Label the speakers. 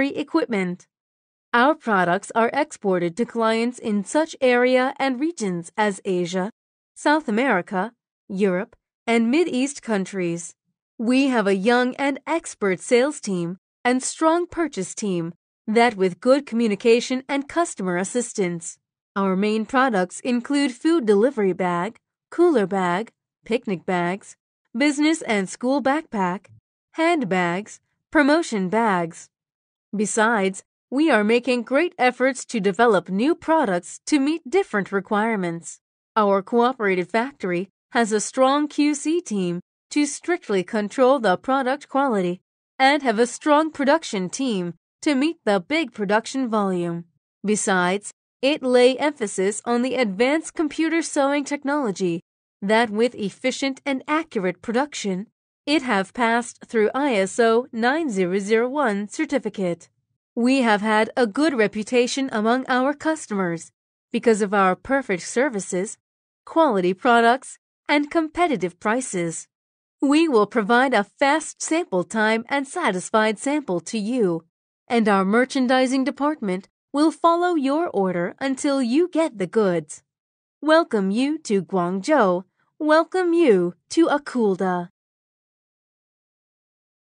Speaker 1: equipment. Our products are exported to clients in such area and regions as Asia, South America, Europe, and Mid East countries. We have a young and expert sales team and strong purchase team that with good communication and customer assistance. Our main products include food delivery bag, cooler bag, picnic bags, business and school backpack, handbags, promotion bags, Besides, we are making great efforts to develop new products to meet different requirements. Our cooperative factory has a strong QC team to strictly control the product quality and have a strong production team to meet the big production volume. Besides, it lay emphasis on the advanced computer sewing technology that with efficient and accurate production, it have passed through ISO 9001 certificate. We have had a good reputation among our customers because of our perfect services, quality products, and competitive prices. We will provide a fast sample time and satisfied sample to you, and our merchandising department will follow your order until you get the goods. Welcome you to Guangzhou. Welcome you to Akulda.